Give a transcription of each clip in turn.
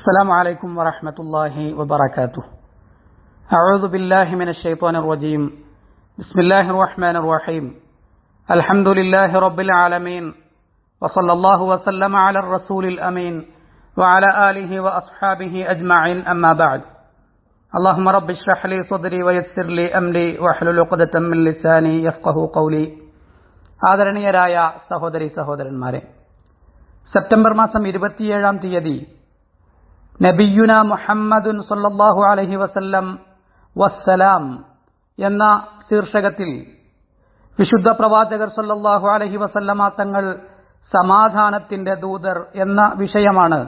السلام عليكم ورحمة الله وبركاته أعوذ بالله من الشيطان الرجيم بسم الله الرحمن الرحيم الحمد لله رب العالمين وصلى الله وسلم على الرسول الأمين وعلى آله وأصحابه أجمعين أما بعد اللهم رب اشرح لي صدري ويسر لي أمري واحلل عقدة من لساني يفقه قولي رايا المارين سبتمبر ما September മാസം ഇരുപത്തിയേഴാം തീയതി നബിയുന മുഹമ്മദുൻ സല്ലാഹു അലഹി വസല്ലം വസ്സലാം എന്ന ശീർഷകത്തിൽ വിശുദ്ധ പ്രവാചകർ സല്ലാഹു അലഹി വസല്ലമ തങ്ങൾ സമാധാനത്തിന്റെ ദൂതർ എന്ന വിഷയമാണ്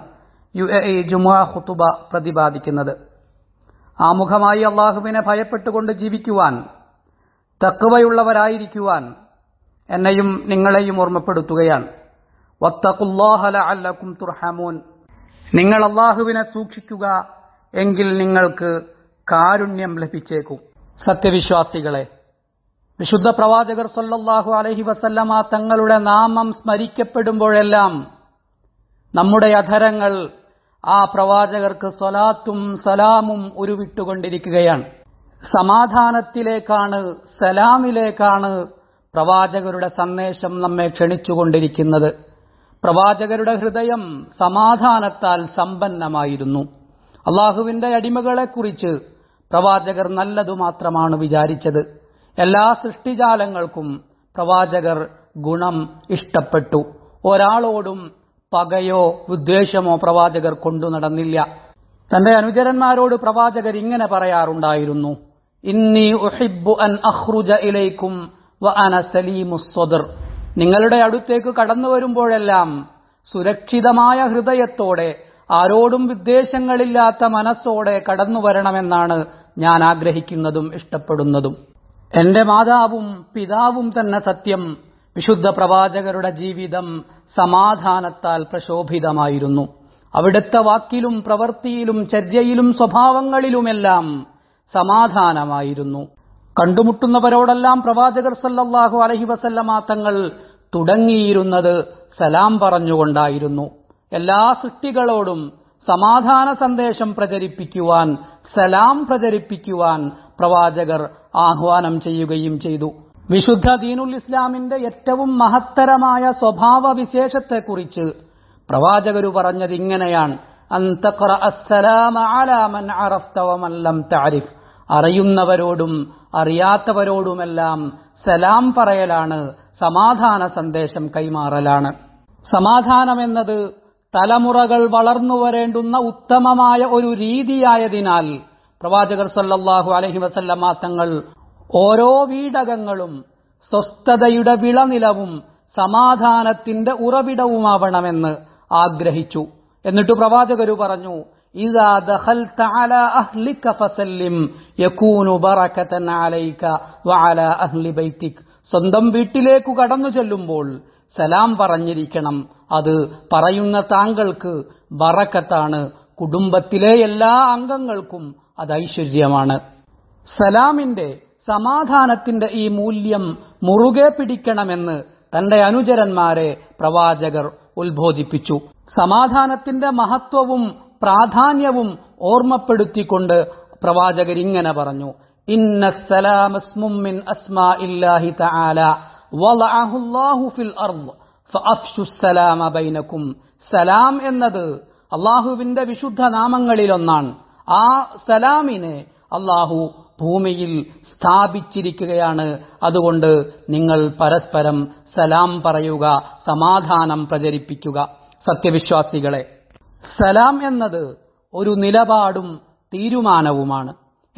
യു എ ജുമാ പ്രതിപാദിക്കുന്നത് ആമുഖമായി അള്ളാഹുവിനെ ഭയപ്പെട്ടുകൊണ്ട് ജീവിക്കുവാൻ തക്കവയുള്ളവരായിരിക്കുവാൻ എന്നെയും നിങ്ങളെയും ഓർമ്മപ്പെടുത്തുകയാണ് വത്തഖുല്ലാഹല അല്ലക്കും തുർഹമൂൻ നിങ്ങൾ അള്ളാഹുവിനെ സൂക്ഷിക്കുക എങ്കിൽ നിങ്ങൾക്ക് കാരുണ്യം ലഭിച്ചേക്കും സത്യവിശ്വാസികളെ വിശുദ്ധ പ്രവാചകർ സൊല്ലാഹു അലഹി വസല്ലമ തങ്ങളുടെ നാമം സ്മരിക്കപ്പെടുമ്പോഴെല്ലാം നമ്മുടെ അധരങ്ങൾ ആ പ്രവാചകർക്ക് സ്വലാത്തും സലാമും ഉരുവിട്ടുകൊണ്ടിരിക്കുകയാണ് സമാധാനത്തിലേക്കാണ് സലാമിലേക്കാണ് പ്രവാചകരുടെ സന്ദേശം നമ്മെ ക്ഷണിച്ചുകൊണ്ടിരിക്കുന്നത് പ്രവാചകരുടെ ഹൃദയം സമാധാനത്താൽ സമ്പന്നമായിരുന്നു അള്ളാഹുവിന്റെ അടിമകളെക്കുറിച്ച് പ്രവാചകർ നല്ലതു മാത്രമാണ് വിചാരിച്ചത് എല്ലാ സൃഷ്ടിജാലങ്ങൾക്കും പ്രവാചകർ ഗുണം ഇഷ്ടപ്പെട്ടു ഒരാളോടും പകയോ ഉദ്ദേശമോ പ്രവാചകർ കൊണ്ടു നടന്നില്ല തന്റെ അനുചരന്മാരോട് പ്രവാചകർ ഇങ്ങനെ പറയാറുണ്ടായിരുന്നു ഇന്നി ഉഹിബ്ബു അൻ അഹ്റുജ ഇലൈക്കും വ അന സലീമു സ്വദർ നിങ്ങളുടെ അടുത്തേക്ക് കടന്നു വരുമ്പോഴെല്ലാം സുരക്ഷിതമായ ഹൃദയത്തോടെ ആരോടും വിദ്വേഷങ്ങളില്ലാത്ത മനസ്സോടെ കടന്നു വരണമെന്നാണ് ഞാൻ ആഗ്രഹിക്കുന്നതും ഇഷ്ടപ്പെടുന്നതും എന്റെ മാതാവും പിതാവും തന്നെ സത്യം വിശുദ്ധ പ്രവാചകരുടെ ജീവിതം സമാധാനത്താൽ പ്രശോഭിതമായിരുന്നു അവിടുത്തെ വാക്കിലും പ്രവൃത്തിയിലും ചര്യയിലും സ്വഭാവങ്ങളിലുമെല്ലാം സമാധാനമായിരുന്നു കണ്ടുമുട്ടുന്നവരോടെല്ലാം പ്രവാചകർ സല്ലല്ലാഹു അലഹി വസല്ലമ തങ്ങൾ തുടങ്ങിയിരുന്നത് സലാം പറഞ്ഞുകൊണ്ടായിരുന്നു എല്ലാ സൃഷ്ടികളോടും സമാധാന സന്ദേശം പ്രചരിപ്പിക്കുവാൻ സലാം പ്രചരിപ്പിക്കുവാൻ പ്രവാചകർ ആഹ്വാനം ചെയ്യുകയും ചെയ്തു വിശുദ്ധ ദീനുൽ ഇസ്ലാമിന്റെ ഏറ്റവും മഹത്തരമായ സ്വഭാവ വിശേഷത്തെക്കുറിച്ച് പ്രവാചകർ പറഞ്ഞത് ഇങ്ങനെയാണ് അറിയുന്നവരോടും അറിയാത്തവരോടുമെല്ലാം സലാം പറയലാണ് സമാധാന സന്ദേശം കൈമാറലാണ് സമാധാനമെന്നത് തലമുറകൾ വളർന്നു വരേണ്ടുന്ന ഉത്തമമായ ഒരു രീതിയായതിനാൽ പ്രവാചകർ സല്ലല്ലാഹു അലഹി വസല്ലമ തങ്ങൾ ഓരോ വീടകങ്ങളും സ്വസ്ഥതയുടെ വിളനിലവും സമാധാനത്തിന്റെ ഉറവിടവുമാവണമെന്ന് ആഗ്രഹിച്ചു എന്നിട്ട് പ്രവാചകരു പറഞ്ഞു إذا دخلت على أهلك فسلم يكون بركة عليك وعلى أهل بيتك സ്വന്തം വീട്ടിലേക്കു കടന്നു ചെല്ലുമ്പോൾ സലാം പറഞ്ഞിരിക്കണം അത് പറയുന്ന താങ്കൾക്ക് ബറക്കത്താണ് കുടുംബത്തിലെ എല്ലാ അംഗങ്ങൾക്കും അത് ഐശ്വര്യമാണ് സലാമിന്റെ സമാധാനത്തിന്റെ ഈ മൂല്യം മുറുകെ പിടിക്കണമെന്ന് തന്റെ അനുചരന്മാരെ പ്രവാചകർ ഉത്ബോധിപ്പിച്ചു സമാധാനത്തിന്റെ മഹത്വവും പ്രാധാന്യവും ഓർമ്മപ്പെടുത്തിക്കൊണ്ട് പ്രവാചകർ ഇങ്ങനെ പറഞ്ഞു ഇന്ന മിൻ തആല ഫിൽ ബൈനകും സലാം എന്നത് അള്ളാഹുവിന്റെ വിശുദ്ധ നാമങ്ങളിലൊന്നാണ് ആ സലാമിനെ അള്ളാഹു ഭൂമിയിൽ സ്ഥാപിച്ചിരിക്കുകയാണ് അതുകൊണ്ട് നിങ്ങൾ പരസ്പരം സലാം പറയുക സമാധാനം പ്രചരിപ്പിക്കുക സത്യവിശ്വാസികളെ സലാം എന്നത് ഒരു നിലപാടും തീരുമാനവുമാണ്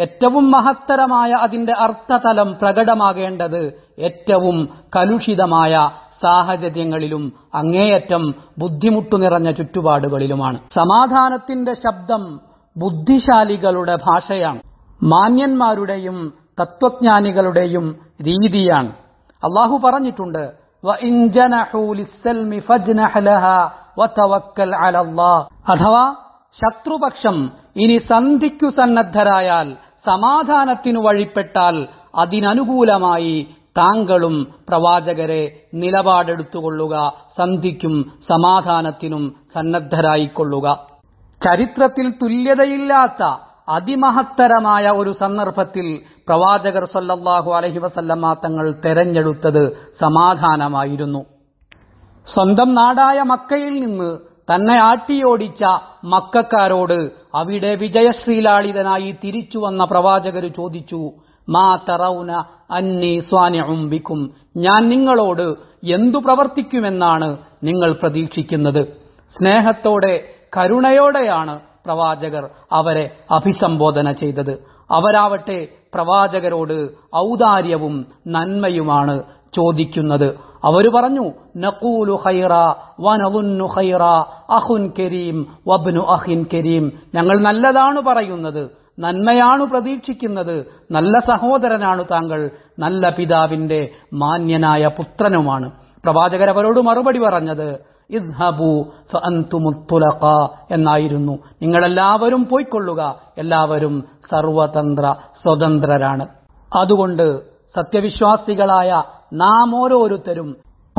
ഏറ്റവും മഹത്തരമായ അതിന്റെ അർത്ഥതലം പ്രകടമാകേണ്ടത് ഏറ്റവും കലുഷിതമായ സാഹചര്യങ്ങളിലും അങ്ങേയറ്റം ബുദ്ധിമുട്ടു നിറഞ്ഞ ചുറ്റുപാടുകളിലുമാണ് സമാധാനത്തിന്റെ ശബ്ദം ബുദ്ധിശാലികളുടെ ഭാഷയാണ് മാന്യന്മാരുടെയും തത്വജ്ഞാനികളുടെയും രീതിയാണ് അള്ളാഹു പറഞ്ഞിട്ടുണ്ട് അഥവാ ശത്രുപക്ഷം ഇനി സന്ധിക്കു സന്നദ്ധരായാൽ സമാധാനത്തിനു വഴിപ്പെട്ടാൽ അതിനനുകൂലമായി താങ്കളും പ്രവാചകരെ നിലപാടെടുത്തുകൊള്ളുക സന്ധിക്കും സമാധാനത്തിനും സന്നദ്ധരായിക്കൊള്ളുക ചരിത്രത്തിൽ തുല്യതയില്ലാത്ത അതിമഹത്തരമായ ഒരു സന്ദർഭത്തിൽ പ്രവാചകർ സല്ലാഹു അലഹി വസല്ലമ്മ തങ്ങൾ തെരഞ്ഞെടുത്തത് സമാധാനമായിരുന്നു സ്വന്തം നാടായ മക്കയിൽ നിന്ന് തന്നെ ആട്ടിയോടിച്ച മക്കാരോട് അവിടെ വിജയശ്രീലാളിതനായി തിരിച്ചു വന്ന പ്രവാചകര് ചോദിച്ചു മാ തറൌന അന്നി സ്വാനിഉം ബിക്കും ഞാൻ നിങ്ങളോട് എന്തു പ്രവർത്തിക്കുമെന്നാണ് നിങ്ങൾ പ്രതീക്ഷിക്കുന്നത് സ്നേഹത്തോടെ കരുണയോടെയാണ് പ്രവാചകർ അവരെ അഭിസംബോധന ചെയ്തത് അവരാവട്ടെ പ്രവാചകരോട് ഔദാര്യവും നന്മയുമാണ് ചോദിക്കുന്നത് അവർ പറഞ്ഞു നഖൂലു ഖൈറ വനദുന്നു ഖൈറ അഖുൻ കരീം വബ്നു അഖിൻ കരീം ഞങ്ങൾ നല്ലതാണ് പറയുന്നത് നന്മയാണ് പ്രതീക്ഷിക്കുന്നത് നല്ല സഹോദരനാണ് താങ്കൾ നല്ല പിതാവിന്റെ മാന്യനായ പുത്രനുമാണ് പ്രവാചകർ അവരോട് മറുപടി പറഞ്ഞത് ഇദ്ഹബു ഫഅന്തുമുത്തുലഖ എന്നായിരുന്നു നിങ്ങളെല്ലാവരും പോയിക്കൊള്ളുക എല്ലാവരും സർവതന്ത്ര സ്വതന്ത്രരാണ് അതുകൊണ്ട് സത്യവിശ്വാസികളായ നാം ഓരോരുത്തരും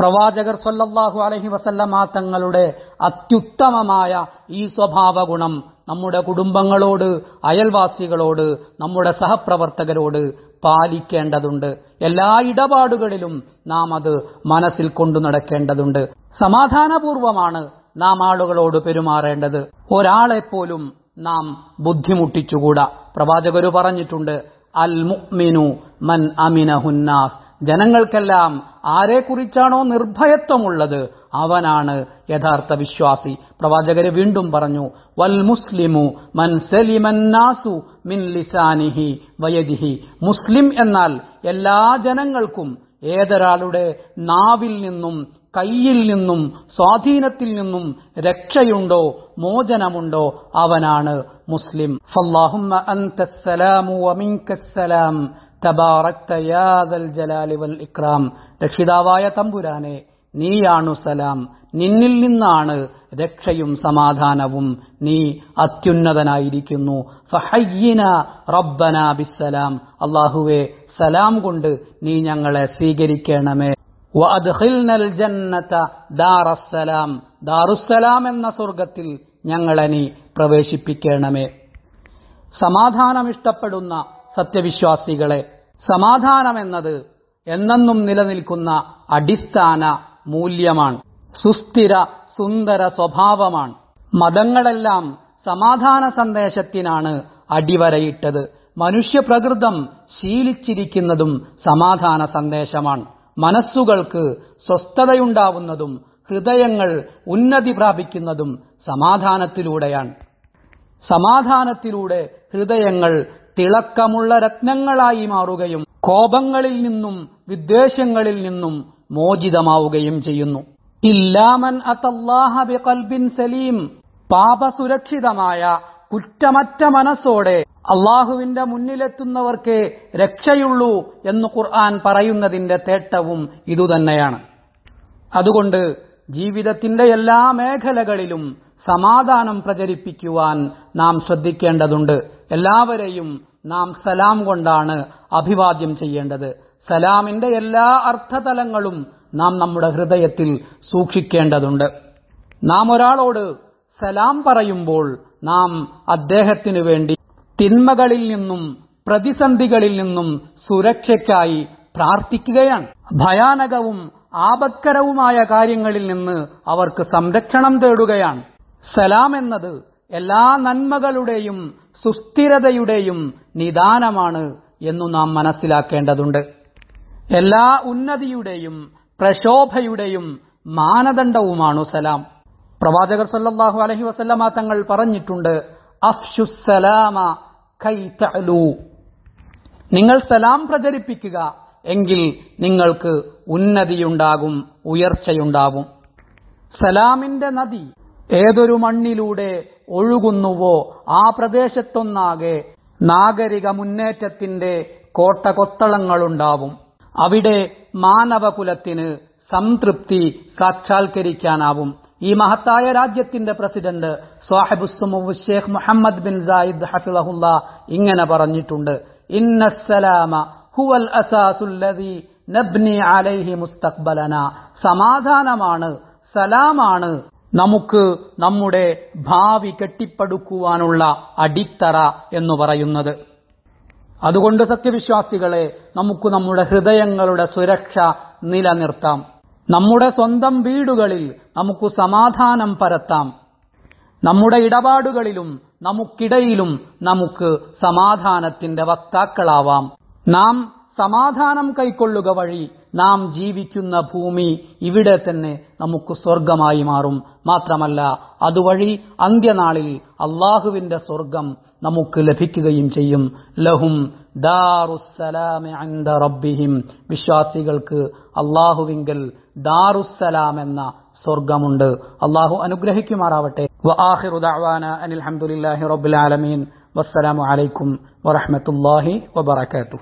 പ്രവാചകർ സൊല്ലാഹു അലഹി വസല്ലമാ തങ്ങളുടെ അത്യുത്തമമായ ഈ സ്വഭാവ ഗുണം നമ്മുടെ കുടുംബങ്ങളോട് അയൽവാസികളോട് നമ്മുടെ സഹപ്രവർത്തകരോട് പാലിക്കേണ്ടതുണ്ട് എല്ലാ ഇടപാടുകളിലും നാം അത് മനസ്സിൽ കൊണ്ടു നടക്കേണ്ടതുണ്ട് സമാധാനപൂർവമാണ് നാം ആളുകളോട് പെരുമാറേണ്ടത് ഒരാളെപ്പോലും നാം ബുദ്ധിമുട്ടിച്ചുകൂടാ പ്രവാചകരു പറഞ്ഞിട്ടുണ്ട് അൽ മുഅ്മിനു മൻ അമിനഹുന്നാസ് ജനങ്ങൾക്കെല്ലാം ആരെക്കുറിച്ചാണോ നിർഭയത്വമുള്ളത് അവനാണ് യഥാർത്ഥ വിശ്വാസി പ്രവാചകര് വീണ്ടും പറഞ്ഞു വൽ മുസ്ലിമു മൻ സലിമന്നാസു മിൻ ലിസാനിഹി വയദിഹി മുസ്ലിം എന്നാൽ എല്ലാ ജനങ്ങൾക്കും ഏതൊരാളുടെ നാവിൽ നിന്നും കയ്യിൽ നിന്നും സ്വാധീനത്തിൽ നിന്നും രക്ഷയുണ്ടോ മോചനമുണ്ടോ അവനാണ് മുസ്ലിം ഫല്ലാഹുമ്മ അൻത വമിൻകസ്സലാം ഇക്രാം രക്ഷിതാവായ തമ്പുരാനെ നീയാണു സലാം നിന്നിൽ നിന്നാണ് രക്ഷയും സമാധാനവും നീ അത്യുന്നതനായിരിക്കുന്നു റബ്ബനാ ബിസ്സലാം അള്ളാഹുവെ സലാം കൊണ്ട് നീ ഞങ്ങളെ സ്വീകരിക്കണമേ ദാറസ്സലാം എന്ന സ്വർഗത്തിൽ ഞങ്ങളെ നീ പ്രവേശിപ്പിക്കണമേ സമാധാനം ഇഷ്ടപ്പെടുന്ന സത്യവിശ്വാസികളെ സമാധാനമെന്നത് എന്നെന്നും നിലനിൽക്കുന്ന അടിസ്ഥാന മൂല്യമാണ് സുസ്ഥിര സുന്ദര സ്വഭാവമാണ് മതങ്ങളെല്ലാം സമാധാന സന്ദേശത്തിനാണ് അടിവരയിട്ടത് മനുഷ്യപ്രകൃതം ശീലിച്ചിരിക്കുന്നതും സമാധാന സന്ദേശമാണ് മനസ്സുകൾക്ക് സ്വസ്ഥതയുണ്ടാവുന്നതും ഹൃദയങ്ങൾ ഉന്നതി പ്രാപിക്കുന്നതും സമാധാനത്തിലൂടെയാണ് സമാധാനത്തിലൂടെ ഹൃദയങ്ങൾ തിളക്കമുള്ള രത്നങ്ങളായി മാറുകയും കോപങ്ങളിൽ നിന്നും വിദ്വേഷങ്ങളിൽ നിന്നും മോചിതമാവുകയും ചെയ്യുന്നു ഇല്ലാമൻ അതല്ലാഹ ബിഖൽബിൻ സലീം പാപസുരക്ഷിതമായ കുറ്റമറ്റ മനസ്സോടെ അള്ളാഹുവിന്റെ മുന്നിലെത്തുന്നവർക്ക് രക്ഷയുള്ളൂ എന്ന് ഖുർആൻ പറയുന്നതിന്റെ തേട്ടവും ഇതുതന്നെയാണ് അതുകൊണ്ട് ജീവിതത്തിന്റെ എല്ലാ മേഖലകളിലും സമാധാനം പ്രചരിപ്പിക്കുവാൻ നാം ശ്രദ്ധിക്കേണ്ടതുണ്ട് എല്ലാവരെയും നാം സലാം കൊണ്ടാണ് അഭിവാദ്യം ചെയ്യേണ്ടത് സലാമിന്റെ എല്ലാ അർത്ഥതലങ്ങളും നാം നമ്മുടെ ഹൃദയത്തിൽ സൂക്ഷിക്കേണ്ടതുണ്ട് നാം ഒരാളോട് സലാം പറയുമ്പോൾ നാം അദ്ദേഹത്തിനു വേണ്ടി തിന്മകളിൽ നിന്നും പ്രതിസന്ധികളിൽ നിന്നും സുരക്ഷയ്ക്കായി പ്രാർത്ഥിക്കുകയാണ് ഭയാനകവും ആപത്കരവുമായ കാര്യങ്ങളിൽ നിന്ന് അവർക്ക് സംരക്ഷണം തേടുകയാണ് സലാം എന്നത് എല്ലാ നന്മകളുടെയും സുസ്ഥിരതയുടെയും നിദാനമാണ് എന്നു നാം മനസ്സിലാക്കേണ്ടതുണ്ട് എല്ലാ ഉന്നതിയുടെയും പ്രക്ഷോഭയുടെയും മാനദണ്ഡവുമാണു സലാം പ്രവാചകർ സല്ലാഹു അലഹി വസല്ലമ തങ്ങൾ പറഞ്ഞിട്ടുണ്ട് അഫ്ഷുസലാമ കൈതലു നിങ്ങൾ സലാം പ്രചരിപ്പിക്കുക എങ്കിൽ നിങ്ങൾക്ക് ഉന്നതിയുണ്ടാകും ഉയർച്ചയുണ്ടാകും സലാമിന്റെ നദി ഏതൊരു മണ്ണിലൂടെ ഒഴുകുന്നുവോ ആ പ്രദേശത്തൊന്നാകെ നാഗരിക മുന്നേറ്റത്തിന്റെ കൊത്തളങ്ങളുണ്ടാവും അവിടെ മാനവകുലത്തിന് സംതൃപ്തി സാക്ഷാത്കരിക്കാനാവും ഈ മഹത്തായ രാജ്യത്തിന്റെ പ്രസിഡന്റ് സാഹിബുസ്സുമുവ് ഷേഖ് മുഹമ്മദ് ബിൻ സായിദ് ഹഫിളഹുല്ല ഇങ്ങനെ പറഞ്ഞിട്ടുണ്ട് ഇന്നസ്സലാമ ഹുവൽ നബ്നി അലൈഹി സമാധാനമാണ് സലാമാണ് നമുക്ക് നമ്മുടെ ഭാവി കെട്ടിപ്പടുക്കുവാനുള്ള അടിത്തറ എന്ന് പറയുന്നത് അതുകൊണ്ട് സത്യവിശ്വാസികളെ നമുക്ക് നമ്മുടെ ഹൃദയങ്ങളുടെ സുരക്ഷ നിലനിർത്താം നമ്മുടെ സ്വന്തം വീടുകളിൽ നമുക്ക് സമാധാനം പരത്താം നമ്മുടെ ഇടപാടുകളിലും നമുക്കിടയിലും നമുക്ക് സമാധാനത്തിന്റെ വക്താക്കളാവാം നാം സമാധാനം കൈക്കൊള്ളുക വഴി നാം ജീവിക്കുന്ന ഭൂമി ഇവിടെ തന്നെ നമുക്ക് സ്വർഗമായി മാറും മാത്രമല്ല അതുവഴി അന്ത്യനാളിൽ അള്ളാഹുവിന്റെ സ്വർഗം നമുക്ക് ലഭിക്കുകയും ചെയ്യും ലഹും റബ്ബിഹിം വിശ്വാസികൾക്ക് അള്ളാഹുവിങ്കൽ ദാറുസലാം എന്ന സ്വർഗമുണ്ട് അള്ളാഹു അനുഗ്രഹിക്കുമാറാവട്ടെ അനിൽഹമുല്ലാഹി റബ്ബുലാലമീൻ വസ്സലാമു അലൈക്കും വറഹമത്തല്ലാഹി വബർക്കാത്തു